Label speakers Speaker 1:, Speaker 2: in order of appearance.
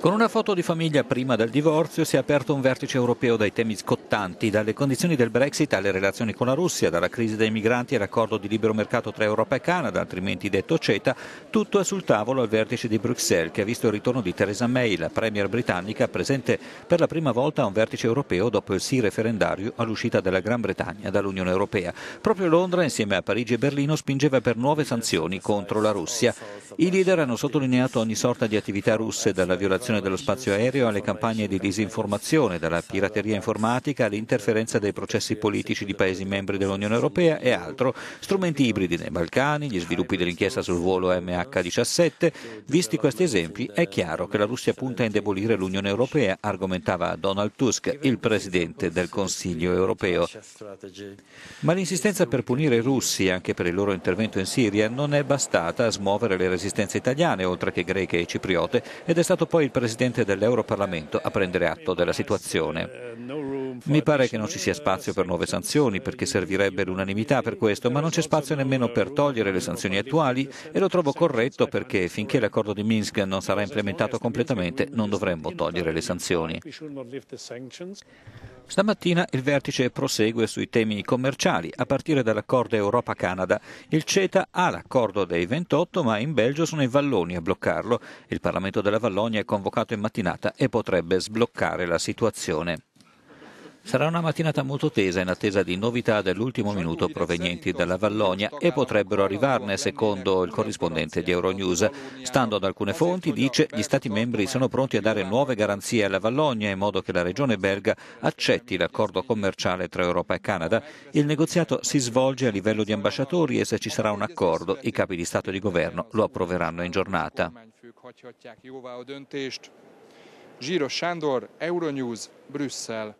Speaker 1: Con una foto di famiglia prima del divorzio si è aperto un vertice europeo dai temi scottanti, dalle condizioni del Brexit alle relazioni con la Russia, dalla crisi dei migranti all'accordo di libero mercato tra Europa e Canada, altrimenti detto CETA, tutto è sul tavolo al vertice di Bruxelles che ha visto il ritorno di Theresa May, la premier britannica, presente per la prima volta a un vertice europeo dopo il sì referendario all'uscita della Gran Bretagna dall'Unione Europea. Proprio Londra, insieme a Parigi e Berlino, spingeva per nuove sanzioni contro la Russia. I leader hanno sottolineato ogni sorta di attività russe, dalla violazione dello spazio aereo alle campagne di disinformazione, dalla pirateria informatica all'interferenza dei processi politici di Paesi membri dell'Unione Europea e altro, strumenti ibridi nei Balcani, gli sviluppi dell'inchiesta sul volo MH17. Visti questi esempi, è chiaro che la Russia punta a indebolire l'Unione Europea, argomentava Donald Tusk, il presidente del Consiglio europeo. Ma l'insistenza per punire i russi, anche per il loro intervento in Siria, non è bastata a smuovere le resistenze resistenze italiane, oltre che greche e cipriote, ed è stato poi il presidente dell'Europarlamento a prendere atto della situazione. Mi pare che non ci sia spazio per nuove sanzioni, perché servirebbe l'unanimità per questo, ma non c'è spazio nemmeno per togliere le sanzioni attuali e lo trovo corretto perché finché l'accordo di Minsk non sarà implementato completamente non dovremmo togliere le sanzioni. Stamattina il vertice prosegue sui temi commerciali. A partire dall'accordo Europa-Canada, il CETA ha l'accordo dei 28, ma in Belgio sono i valloni a bloccarlo. Il Parlamento della Vallonia è convocato in mattinata e potrebbe sbloccare la situazione. Sarà una mattinata molto tesa in attesa di novità dell'ultimo minuto provenienti dalla Vallonia e potrebbero arrivarne secondo il corrispondente di Euronews. Stando ad alcune fonti, dice gli Stati membri eh. sono pronti a dare nuove garanzie alla Vallonia in modo che la regione belga accetti l'accordo commerciale tra Europa e Canada. Il negoziato si svolge a livello di ambasciatori e se ci sarà un accordo i capi di Stato e di Governo lo approveranno in giornata. Zsíros Sándor, Euronews, Brüsszel.